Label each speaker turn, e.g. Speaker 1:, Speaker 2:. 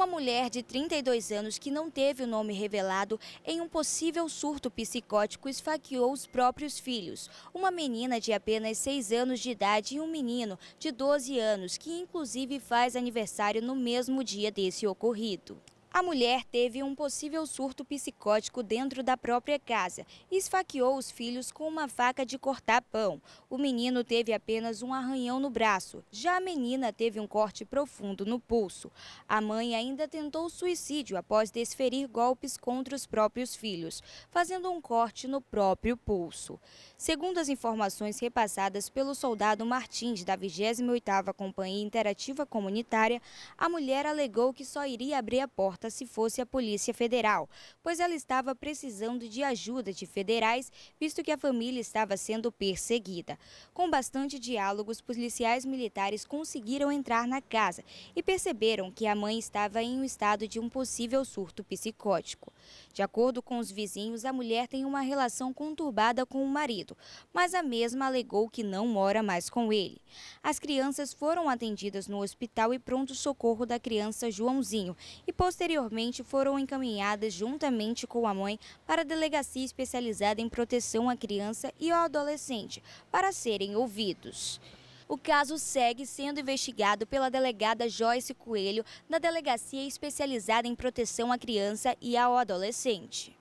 Speaker 1: uma mulher de 32 anos que não teve o nome revelado em um possível surto psicótico esfaqueou os próprios filhos. Uma menina de apenas 6 anos de idade e um menino de 12 anos, que inclusive faz aniversário no mesmo dia desse ocorrido. A mulher teve um possível surto psicótico dentro da própria casa e esfaqueou os filhos com uma faca de cortar pão. O menino teve apenas um arranhão no braço, já a menina teve um corte profundo no pulso. A mãe ainda tentou suicídio após desferir golpes contra os próprios filhos, fazendo um corte no próprio pulso. Segundo as informações repassadas pelo soldado Martins da 28ª Companhia Interativa Comunitária, a mulher alegou que só iria abrir a porta se fosse a Polícia Federal, pois ela estava precisando de ajuda de federais, visto que a família estava sendo perseguida. Com bastante diálogo, os policiais militares conseguiram entrar na casa e perceberam que a mãe estava em um estado de um possível surto psicótico. De acordo com os vizinhos, a mulher tem uma relação conturbada com o marido, mas a mesma alegou que não mora mais com ele. As crianças foram atendidas no hospital e pronto-socorro da criança Joãozinho e posteriormente posteriormente foram encaminhadas juntamente com a mãe para a delegacia especializada em proteção à criança e ao adolescente para serem ouvidos. O caso segue sendo investigado pela delegada Joyce Coelho, da Delegacia Especializada em Proteção à Criança e ao Adolescente.